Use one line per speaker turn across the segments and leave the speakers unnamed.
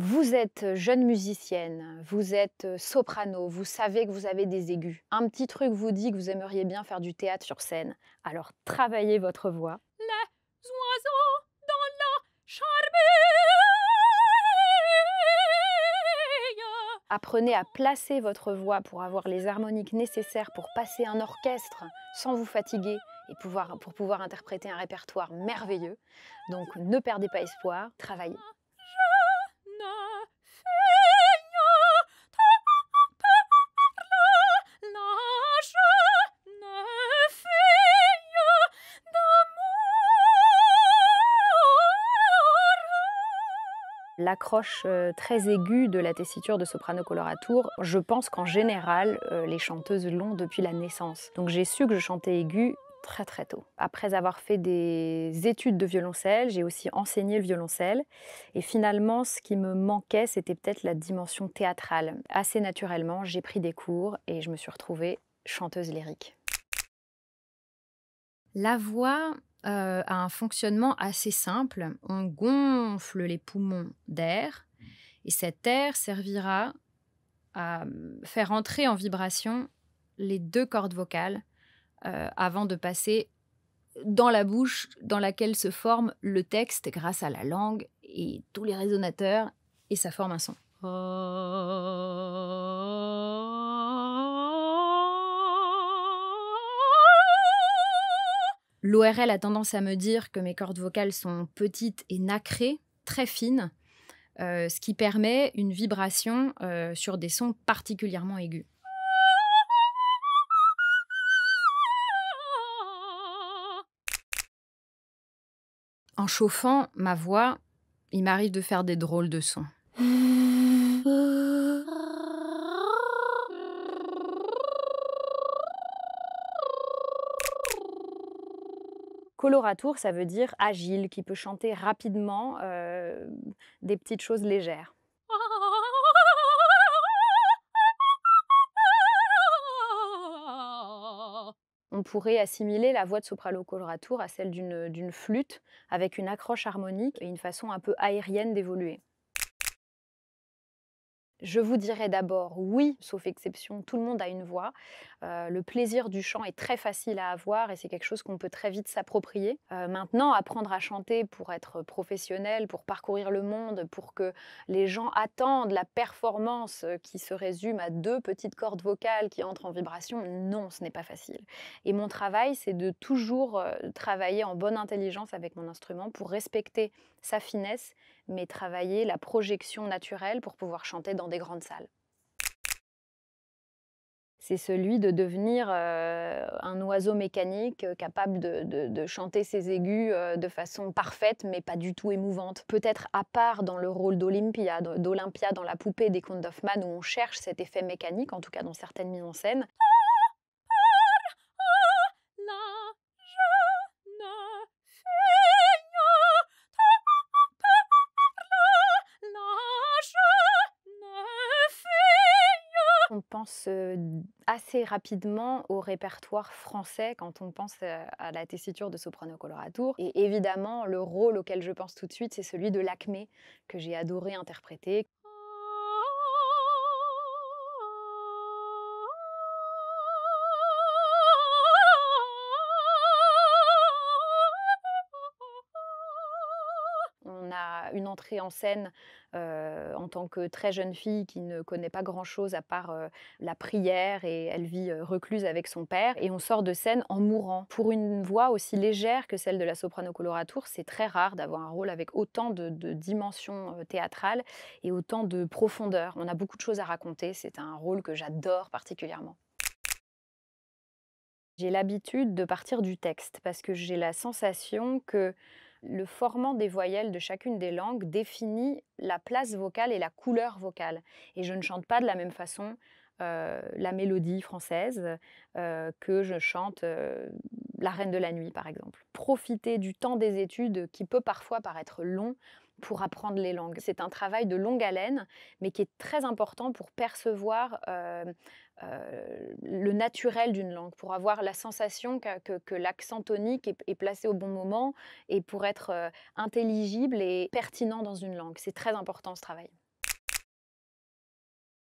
Vous êtes euh, jeune musicienne, vous êtes euh, soprano, vous savez que vous avez des aigus. Un petit truc vous dit que vous aimeriez bien faire du théâtre sur scène, alors travaillez votre voix.
Les dans la
Apprenez à placer votre voix pour avoir les harmoniques nécessaires pour passer un orchestre sans vous fatiguer et pouvoir, pour pouvoir interpréter un répertoire merveilleux. Donc ne perdez pas espoir, travaillez. l'accroche euh, très aiguë de la tessiture de soprano coloratour, je pense qu'en général, euh, les chanteuses l'ont depuis la naissance. Donc j'ai su que je chantais aigu très très tôt. Après avoir fait des études de violoncelle, j'ai aussi enseigné le violoncelle. Et finalement, ce qui me manquait, c'était peut-être la dimension théâtrale. Assez naturellement, j'ai pris des cours et je me suis retrouvée chanteuse lyrique. La voix, euh, à un fonctionnement assez simple. On gonfle les poumons d'air et cet air servira à euh, faire entrer en vibration les deux cordes vocales euh, avant de passer dans la bouche dans laquelle se forme le texte grâce à la langue et tous les résonateurs et ça forme un son. Oh. L'ORL a tendance à me dire que mes cordes vocales sont petites et nacrées, très fines, euh, ce qui permet une vibration euh, sur des sons particulièrement aigus. En chauffant ma voix, il m'arrive de faire des drôles de sons. Coloratour, ça veut dire agile, qui peut chanter rapidement euh, des petites choses légères. On pourrait assimiler la voix de soprano coloratour à celle d'une flûte avec une accroche harmonique et une façon un peu aérienne d'évoluer. Je vous dirais d'abord oui, sauf exception, tout le monde a une voix. Euh, le plaisir du chant est très facile à avoir et c'est quelque chose qu'on peut très vite s'approprier. Euh, maintenant, apprendre à chanter pour être professionnel, pour parcourir le monde, pour que les gens attendent la performance qui se résume à deux petites cordes vocales qui entrent en vibration, non, ce n'est pas facile. Et mon travail, c'est de toujours euh, travailler en bonne intelligence avec mon instrument pour respecter sa finesse, mais travailler la projection naturelle pour pouvoir chanter dans des grandes salles. C'est celui de devenir euh, un oiseau mécanique euh, capable de, chanter ses aigus euh, de façon parfaite, mais pas du tout émouvante. Peut-être à part dans le rôle d'Olympia, d'Olympia dans la poupée des contes d'Hoffmann, où on cherche cet effet mécanique, en tout cas dans certaines mises en scène. on pense assez rapidement au répertoire français quand on pense à la tessiture de soprano coloratour. Et évidemment, le rôle auquel je pense tout de suite, c'est celui de l'acmé, que j'ai adoré interpréter. On a une entrée en scène euh, en tant que très jeune fille qui ne connaît pas grand-chose à part euh, la prière et elle vit euh, recluse avec son père. Et on sort de scène en mourant. Pour une voix aussi légère que celle de la soprano coloratour, c'est très rare d'avoir un rôle avec autant de dimensions théâtrales et autant de profondeur. On a beaucoup de choses à raconter. C'est un rôle que j'adore particulièrement. J'ai l'habitude de partir du texte parce que j'ai la sensation que le formant des voyelles de chacune des langues définit la place vocale et la couleur vocale. Et je ne chante pas de la même façon euh, la mélodie française euh, que je chante euh, La Reine de la Nuit, par exemple. Profiter du temps des études qui peut parfois paraître long pour apprendre les langues. C'est un travail de longue haleine, mais qui est très important pour percevoir euh, euh, le naturel d'une langue, pour avoir la sensation que, l'accent tonique est, placé au bon moment et pour être euh, intelligible et pertinent dans une langue. C'est très important ce travail.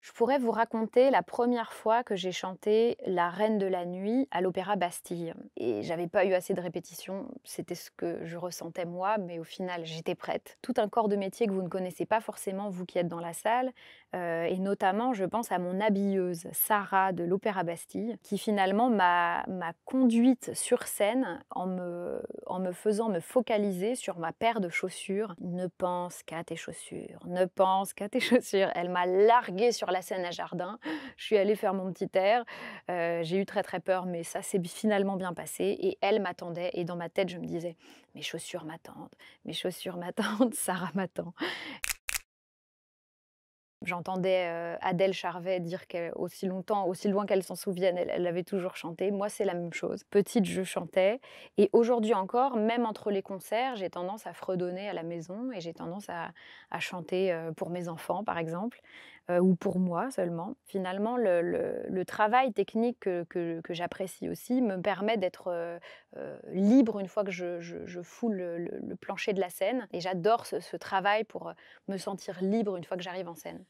Je pourrais vous raconter la première fois que j'ai chanté La Reine de la Nuit à l'Opéra Bastille. Et j'avais pas eu assez de répétitions, c'était ce que je ressentais moi, mais au final j'étais prête. Tout un corps de métier que vous ne connaissez pas forcément, vous qui êtes dans la salle, euh, et notamment je pense à mon habilleuse Sarah de l'Opéra Bastille, qui finalement m'a conduite sur scène en me, en me faisant me focaliser sur ma paire de chaussures. Ne pense qu'à tes chaussures, ne pense qu'à tes chaussures. Elle m'a larguée sur la scène à Jardin. Je suis allée faire mon petit air. Euh, j'ai eu très très peur, mais ça s'est finalement bien passé. Et elle m'attendait. Et dans ma tête, je me disais, mes chaussures m'attendent, mes chaussures m'attendent, Sarah m'attend. J'entendais euh, Adèle Charvet dire qu'aussi longtemps, aussi loin qu'elle s'en souvienne, elle, avait toujours chanté. Moi, c'est la même chose. Petite, je chantais. Et aujourd'hui encore, même entre les concerts, j'ai tendance à fredonner à la maison et j'ai tendance à, chanter euh, pour mes enfants, par exemple, euh, ou pour moi seulement. Finalement, le, travail technique que, j'apprécie aussi me permet d'être libre une fois que je, foule le, plancher de la scène. Et j'adore ce travail pour me sentir libre une fois que j'arrive en scène.